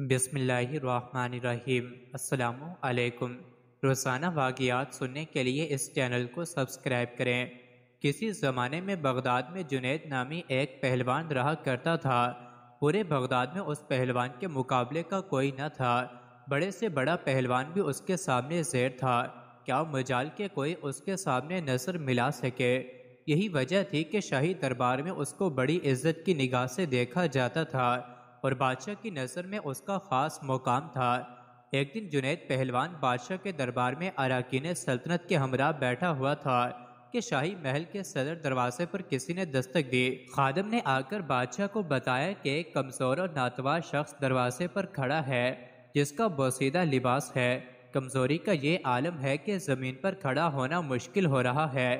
बिसमीम् अलैकुम रोज़ाना वाक़ात सुनने के लिए इस चैनल को सब्सक्राइब करें किसी ज़माने में बगदाद में जुनेद नामी एक पहलवान रहा करता था पूरे बगदाद में उस पहलवान के मुकाबले का कोई न था बड़े से बड़ा पहलवान भी उसके सामने जेर था क्या मजाल के कोई उसके सामने नसर मिला सके यही वजह थी कि शाही दरबार में उसको बड़ी इज्जत की निगाह से देखा जाता था और बादशाह की नज़र में उसका ख़ास मुकाम था एक दिन जुनेद पहलवान बादशाह के दरबार में अराकीन सल्तनत के हमरा बैठा हुआ था कि शाही महल के सदर दरवाजे पर किसी ने दस्तक दी खादम ने आकर बादशाह को बताया कि एक कमज़ोर और नातवा शख्स दरवाजे पर खड़ा है जिसका बोसीदा लिबास है कमज़ोरी का ये आलम है कि ज़मीन पर खड़ा होना मुश्किल हो रहा है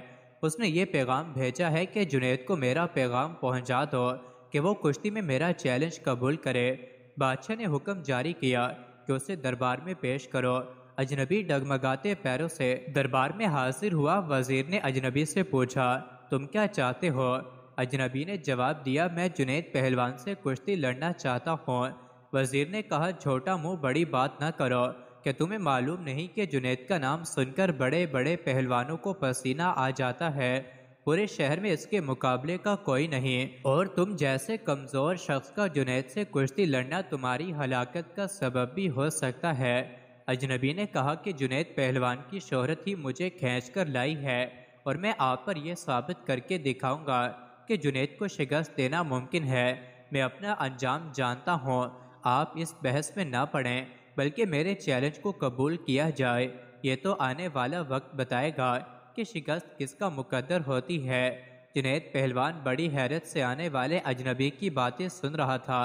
उसने ये पैगाम भेजा है कि जुनेद को मेरा पैगाम पहुँचा दो कि वो कुश्ती में मेरा चैलेंज कबूल करे बादशाह ने हुक्म जारी किया कि उसे दरबार में पेश करो अजनबी डगमगाते पैरों से दरबार में हाजिर हुआ वजीर ने अजनबी से पूछा तुम क्या चाहते हो अजनबी ने जवाब दिया मैं जुनेद पहलवान से कुश्ती लड़ना चाहता हूँ वजीर ने कहा छोटा मुंह बड़ी बात ना करो कि तुम्हें मालूम नहीं कि जुनेद का नाम सुनकर बड़े बड़े पहलवानों को पसीना आ जाता है पूरे शहर में इसके मुकाबले का कोई नहीं और तुम जैसे कमजोर शख्स का जुनेद से कुश्ती लड़ना तुम्हारी हलाकत का सबब भी हो सकता है अजनबी ने कहा कि जुनेद पहलवान की शोहरत ही मुझे खींच कर लाई है और मैं आप पर यह साबित करके दिखाऊंगा कि जुनेद को शिकस्त देना मुमकिन है मैं अपना अंजाम जानता हूँ आप इस बहस में ना पड़ें बल्कि मेरे चैलेंज को कबूल किया जाए ये तो आने वाला वक्त बताएगा की शिकस्त किसका मुकद्दर होती है जुनेद पहलवान बड़ी हैरत से आने वाले अजनबी की बातें सुन रहा था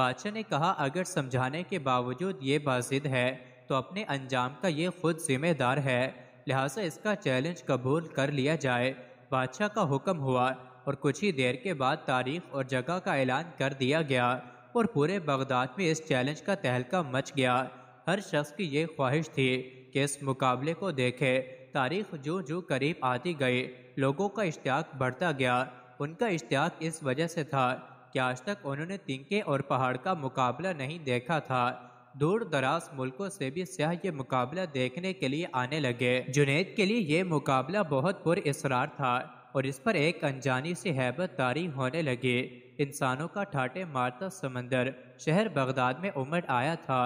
बादशाह ने कहा अगर समझाने के बावजूद ये बाजिद है तो अपने अंजाम का ये खुद जिम्मेदार है लिहाजा इसका चैलेंज कबूल कर लिया जाए बादशाह का हुक्म हुआ और कुछ ही देर के बाद तारीख और जगह का ऐलान कर दिया गया और पूरे बगदाद में इस चैलेंज का तहलका मच गया हर शख्स की ये ख्वाहिश थी कि इस मुकाबले को देखे तारीख जो जो करीब आती गई लोगों का इश्तियाक बढ़ता गया उनका इश्तियाक इस वजह से था कि आज तक उन्होंने तिंके और पहाड़ का मुकाबला नहीं देखा था दूर दराज मुल्कों से भी सह ये मुकाबला देखने के लिए आने लगे जुनेद के लिए ये मुकाबला बहुत इसरार था और इस पर एक अनजानी सी हैबत तारी होने लगी इंसानों का ठाटे मारता समंदर शहर बगदाद में उमड़ आया था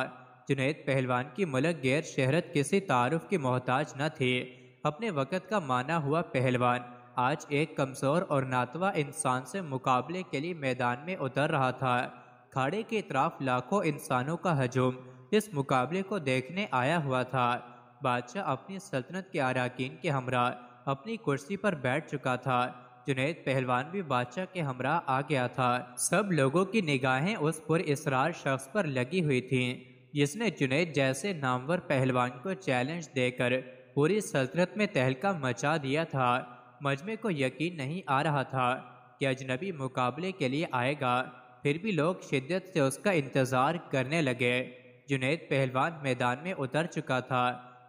जुनेद पहलवान की मुलक गैर शहरत किसी तारफ़ की मोहताज न थी अपने वक़्त का माना हुआ पहलवान आज एक कमज़ोर और नातवा इंसान से मुकाबले के लिए मैदान में उतर रहा था खाड़े के इतराफ लाखों इंसानों का हजूम इस मुकाबले को देखने आया हुआ था बादशाह अपनी सल्तनत के अरकान के हमरा अपनी कुर्सी पर बैठ चुका था जुनेद पहलवान भी बादशाह के हमरा आ गया था सब लोगों की निगाहें उस इसरार शख्स पर लगी हुई थीं जिसने जुनेद जैसे नामवर पहलवान को चैलेंज देकर पूरी सल्तनत में तहलका मचा दिया था मजमे को यकीन नहीं आ रहा था कि अजनबी मुकाबले के लिए आएगा फिर भी लोग शिद्दत से उसका इंतज़ार करने लगे जुनेद पहलवान मैदान में उतर चुका था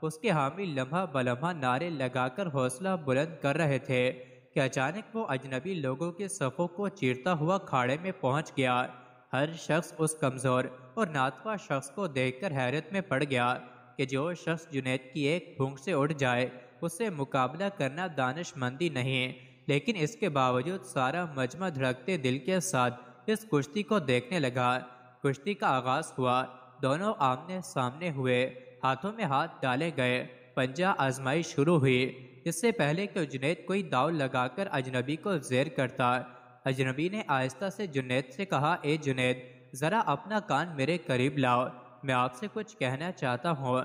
उसके हामी लम्हा बलम्हा नारे लगाकर हौसला बुलंद कर रहे थे कि अचानक वो अजनबी लोगों के सफ़ों को चीरता हुआ खाड़े में पहुंच गया हर शख्स उस कमज़ोर और नातवा शख्स को देखकर हैरत में पड़ गया कि जो शख्स जुनेद की एक फूंक से उड़ जाए उससे मुकाबला करना दानशमंदी नहीं है लेकिन इसके बावजूद सारा मजमा धड़कते दिल के साथ इस कुश्ती को देखने लगा कुश्ती का आगाज हुआ दोनों आमने सामने हुए हाथों में हाथ डाले गए पंजा आजमाई शुरू हुई इससे पहले कि जुनेद कोई दाव लगाकर अजनबी को जेर करता अजनबी ने आहिस्ता से जुनेद से कहा ए जुनेद ज़रा अपना कान मेरे करीब लाओ मैं आपसे कुछ कहना चाहता हूँ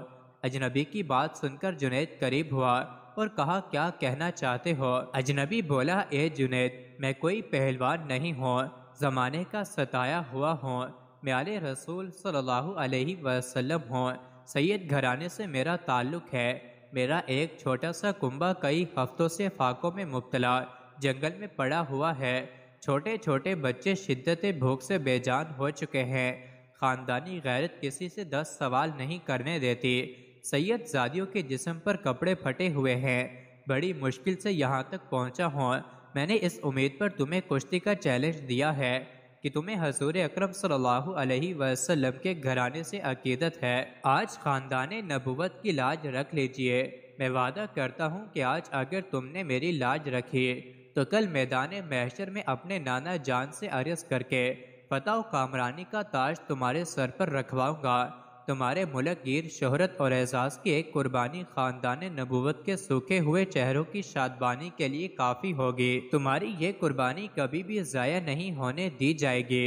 अजनबी की बात सुनकर जुनेद करीब हुआ और कहा क्या कहना चाहते हो अजनबी बोला ए जुनेद मैं कोई पहलवान नहीं हूँ ज़माने का सताया हुआ हूँ म्याले रसूल सल्लल्लाहु अलैहि वसल्लम हूँ सैयद घराने से मेरा ताल्लुक़ है मेरा एक छोटा सा कुंबा कई हफ्तों से फाकों में मुबतला जंगल में पड़ा हुआ है छोटे छोटे बच्चे शिद्दत भूख से बेजान हो चुके हैं ख़ानदानी गैरत किसी से दस सवाल नहीं करने देती सैयद जादियों के जिसम पर कपड़े फटे हुए हैं बड़ी मुश्किल से यहाँ तक पहुँचा हूँ मैंने इस उम्मीद पर तुम्हें कुश्ती का चैलेंज दिया है कि तुम्हें हजूर अक्रम सल्हसम के घराने से अकीदत है आज ख़ानदान नबूत की लाज रख लीजिए मैं वादा करता हूँ कि आज अगर तुमने मेरी लाज रखी तो कल मैदान महशर में अपने नाना जान से अरज करके बताओ कामरानी का ताज तुम्हारे सर पर रखवाऊंगा तुम्हारे मुलक गिर शोहरत और एजाज की एक कुर्बानी खानदान नबूवत के सूखे हुए चेहरों की शादबानी के लिए काफ़ी होगी तुम्हारी ये कुर्बानी कभी भी ज़ाया नहीं होने दी जाएगी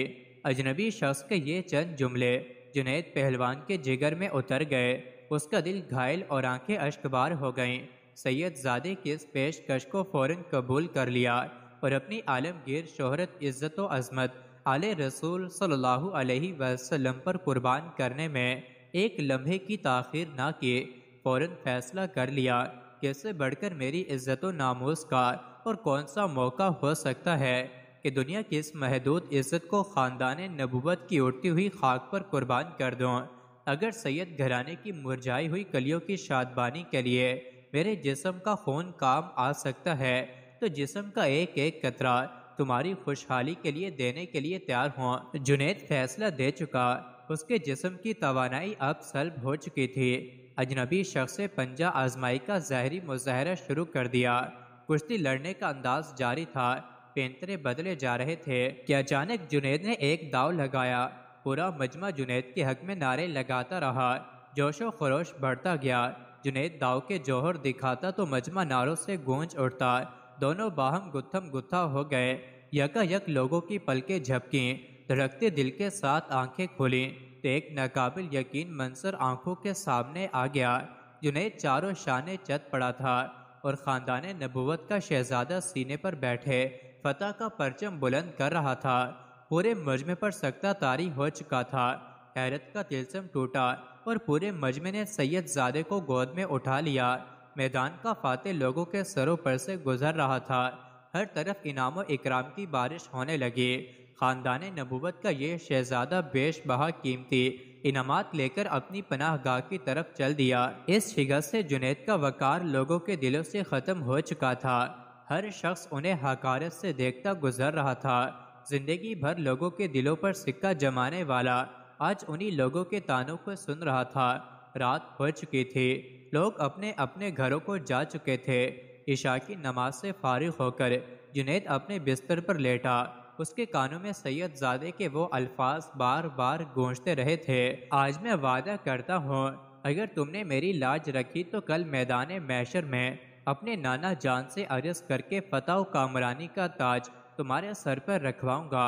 अजनबी शख्स के ये चंद जुमले जुनेद पहलवान के जिगर में उतर गए उसका दिल घायल और आंखें अश्कबार हो गईं सैयद जादे की इस पेशकश को फ़ौर कबूल कर लिया और अपनी आलमगीर शोहरत इज़्ज़त अजमत आले रसूल सल्लल्लाहु अलैहि वसल्लम पर कुर्बान करने में एक लम्हे की ताखिर ना किए फ़ौर फैसला कर लिया कैसे बढ़कर मेरी इज्जत नामोज का और कौन सा मौका हो सकता है कि दुनिया की इस महदूद इज्जत को ख़ानदान नबूबत की उड़ती हुई खाक पर कुर्बान कर दूँ अगर सैयद घराने की मुरझाई हुई कलियों की शादबानी के लिए मेरे जिसम का खून काम आ सकता है तो जिसम का एक एक कतरा तुम्हारी खुशहाली के लिए देने के लिए तैयार हों जुनेद फैसला दे चुका उसके जिस्म की तोानाई अब सल्ब हो चुकी थी अजनबी शख्स पंजा आजमाई का जहरी मुजाहरा शुरू कर दिया कुश्ती लड़ने का अंदाज जारी था पेंतरे बदले जा रहे थे कि अचानक जुनेद ने एक दाव लगाया पूरा मजमा जुनेद के हक में नारे लगाता रहा जोशो खरोश बढ़ता गया जुनेद दाव के जौहर दिखाता तो मजमा नारों से गूंज उठता दोनों बाहम गुत्थम गुत्था हो गए यकायक लोगों की पलकें झपकी धड़कते दिल के साथ आंखें खोली तो एक नाकाबिल यकीन मंसर आंखों के सामने आ गया जिन्हें चारों शाने चत पड़ा था और ख़ानदान नबूवत का शहजादा सीने पर बैठे फ़तेह का परचम बुलंद कर रहा था पूरे मजमे पर सख्ता तारी हो चुका था हैरत का तिलसम टूटा और पूरे मजमे ने सैयद जादे को गोद में उठा लिया मैदान का फाते लोगों के सरों पर से गुजर रहा था हर तरफ इनाम और इकराम की बारिश होने लगी खानदान नबूबत का ये शहजादा बेश बहा कीमती इनामत लेकर अपनी पनाह गाह की तरफ चल दिया इस शिगत से जुनेद का वकार लोगों के दिलों से ख़त्म हो चुका था हर शख्स उन्हें हकारत से देखता गुजर रहा था जिंदगी भर लोगों के दिलों पर सिक्का जमाने वाला आज उन्हीं लोगों के तानों को सुन रहा था रात हो चुकी थी लोग अपने अपने घरों को जा चुके थे ईशा की नमाज से फारिग होकर जुनेद अपने बिस्तर पर लेटा उसके कानों में सैयद जादे के वो अल्फाज बार बार गूंजते रहे थे आज मैं वादा करता हूँ अगर तुमने मेरी लाज रखी तो कल मैदान मैशर में अपने नाना जान से अर्ज करके फताह कामरानी का ताज तुम्हारे सर पर रखवाऊंगा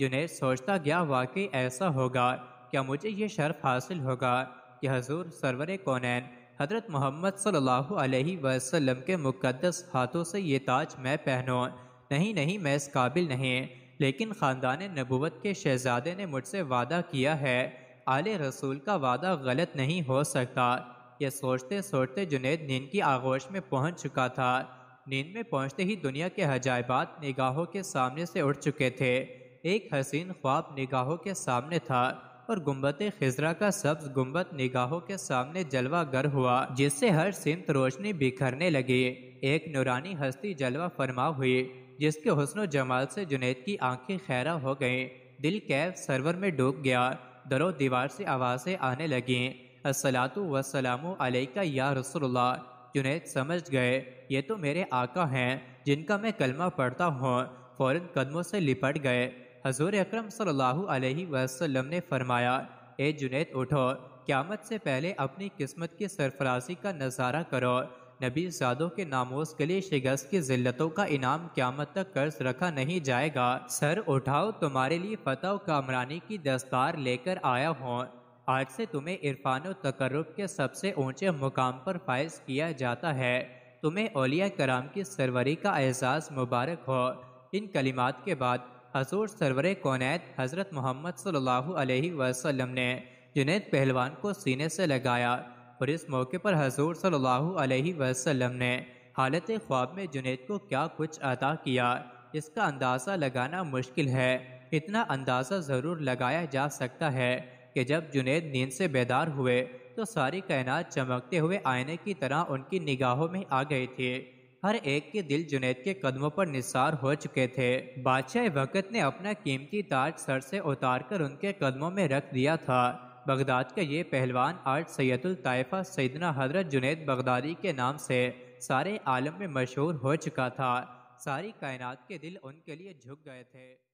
जुनेद सोचता गया वाकई ऐसा होगा क्या मुझे ये शर्फ हासिल होगा कि हजूर सरवर कौनैन हज़रत मोहम्मद सल्लल्लाहु अलैहि वसल्लम के मुकद्दस हाथों से ये ताज मैं पहनूँ नहीं नहीं मैं इस काबिल नहीं लेकिन ख़ानदान नबूत के शहजादे ने मुझसे वादा किया है आल रसूल का वादा गलत नहीं हो सकता यह सोचते सोचते जुनेद नींद की आगोश में पहुंच चुका था नींद में पहुंचते ही दुनिया के हजायबात निगाहों के सामने से उठ चुके थे एक हसीन ख्वाब निगाहों के सामने था और गुम्बत खजरा का सब्ज गुम्बत निगाहों के सामने जलवा गर हुआ जिससे हर सिमत रोशनी बिखरने लगी एक नूरानी हस्ती जलवा फरमा हुई जिसके हसन जमाल से जुनेद की आंखें खैरा हो गईं दिल कैफ सर्वर में डूब गया दरो दीवार से आवाज़ें आने लगीं असलातु वसलाम अलैका या रसोल्ला जुनेद समझ गए ये तो मेरे आका हैं जिनका मैं कलमा पढ़ता हूँ फ़ौर कदमों से लिपट गए हजूर अक्रम सल्हसम ने फरमाया ए जुनेद उठो क्यामत से पहले अपनी किस्मत की सरफराजी का नज़ारा करो नबी जादों के नामोज के लिए शिगस्त की जिल्लतों का इनाम क्यामत तक कर्ज रखा नहीं जाएगा सर उठाओ तुम्हारे लिए फतह और कामरानी की दस्तार लेकर आया हूँ आज से तुम्हें इरफान तकर्रब के सबसे ऊंचे मुकाम पर फायज किया जाता है तुम्हें ओलिया कराम की सरवरी का एहसास मुबारक हो इन कलिमात के बाद हजूर सरवर कौनैत हज़रत मोहम्मद सल्लल्लाहु वसल्लम ने जुनेद पहलवान को सीने से लगाया और इस मौके पर हजूर सल्लल्लाहु वसल्लम ने हालत ख्वाब में जुनेद को क्या कुछ अदा किया इसका अंदाज़ा लगाना मुश्किल है इतना अंदाज़ा ज़रूर लगाया जा सकता है कि जब जुनेद नींद से बेदार हुए तो सारी कायनात चमकते हुए आईने की तरह उनकी निगाहों में आ गई थी हर एक के दिल जुनेद के कदमों पर निसार हो चुके थे बादशाह वक़्त ने अपना कीमती ताज सर से उतार कर उनके कदमों में रख दिया था बगदाद का ये पहलवान आज सैदुल ताइफा सैदना हजरत जुनेद बगदादी के नाम से सारे आलम में मशहूर हो चुका था सारी कायनात के दिल उनके लिए झुक गए थे